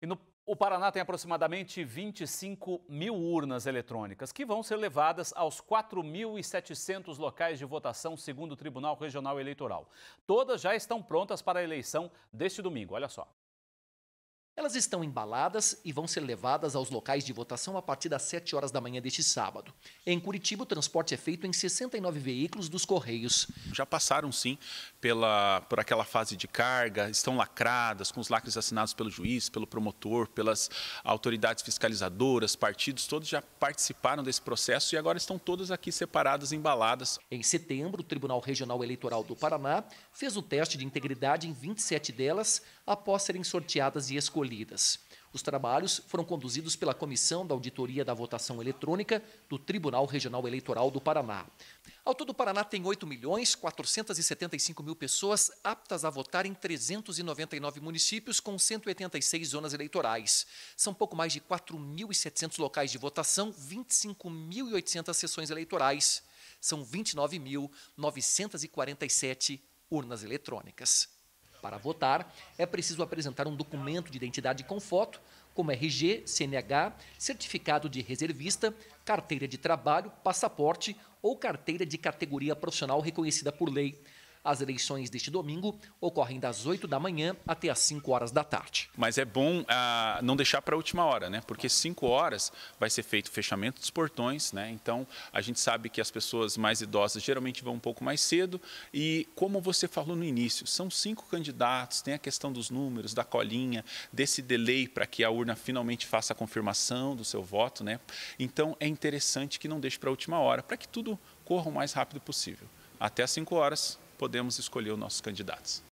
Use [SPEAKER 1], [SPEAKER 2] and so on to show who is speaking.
[SPEAKER 1] E no, o Paraná tem aproximadamente 25 mil urnas eletrônicas, que vão ser levadas aos 4.700 locais de votação, segundo o Tribunal Regional Eleitoral.
[SPEAKER 2] Todas já estão prontas para a eleição deste domingo. Olha só. Elas estão embaladas e vão ser levadas aos locais de votação a partir das 7 horas da manhã deste sábado. Em Curitiba, o transporte é feito em 69 veículos dos Correios. Já passaram, sim,
[SPEAKER 1] pela, por aquela fase de carga, estão lacradas, com os lacres assinados pelo juiz, pelo promotor, pelas autoridades fiscalizadoras, partidos, todos já participaram desse processo
[SPEAKER 2] e agora estão todas aqui separadas, embaladas. Em setembro, o Tribunal Regional Eleitoral do Paraná fez o teste de integridade em 27 delas após serem sorteadas e escolhidas os trabalhos foram conduzidos pela Comissão da Auditoria da Votação Eletrônica do Tribunal Regional Eleitoral do Paraná. Ao todo, o Paraná tem 8 milhões 475 mil pessoas aptas a votar em 399 municípios com 186 zonas eleitorais. São pouco mais de 4.700 locais de votação, 25.800 sessões eleitorais. São 29.947 urnas eletrônicas. Para votar, é preciso apresentar um documento de identidade com foto, como RG, CNH, certificado de reservista, carteira de trabalho, passaporte ou carteira de categoria profissional reconhecida por lei. As eleições deste domingo ocorrem das 8 da manhã até as 5 horas da tarde.
[SPEAKER 1] Mas é bom ah, não deixar para a última hora, né? Porque 5 horas vai ser feito o fechamento dos portões, né? Então a gente sabe que as pessoas mais idosas geralmente vão um pouco mais cedo. E como você falou no início, são cinco candidatos, tem a questão dos números, da colinha, desse delay para que a urna finalmente faça a confirmação do seu voto, né? Então é interessante que não deixe para a última hora, para que tudo corra o mais rápido possível. Até às 5 horas, podemos escolher os nossos candidatos.